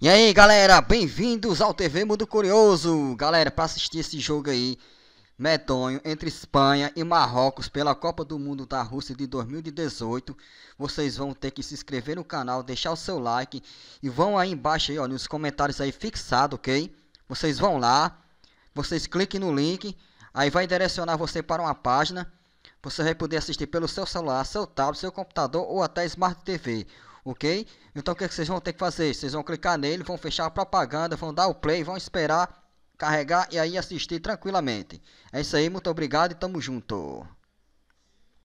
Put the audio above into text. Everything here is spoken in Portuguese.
E aí galera, bem-vindos ao TV Mundo Curioso. Galera, para assistir esse jogo aí, medonho, entre Espanha e Marrocos pela Copa do Mundo da Rússia de 2018, vocês vão ter que se inscrever no canal, deixar o seu like e vão aí embaixo aí, ó, nos comentários aí fixado, ok? Vocês vão lá, vocês cliquem no link, aí vai direcionar você para uma página. Você vai poder assistir pelo seu celular, seu tablet, seu computador ou até Smart TV ok? Então o é que, vocês vão ter que fazer? Vocês vão clicar nele, vão fechar a propaganda, vão dar o play, vão esperar carregar e aí assistir tranquilamente. É isso aí, muito obrigado e tamo junto.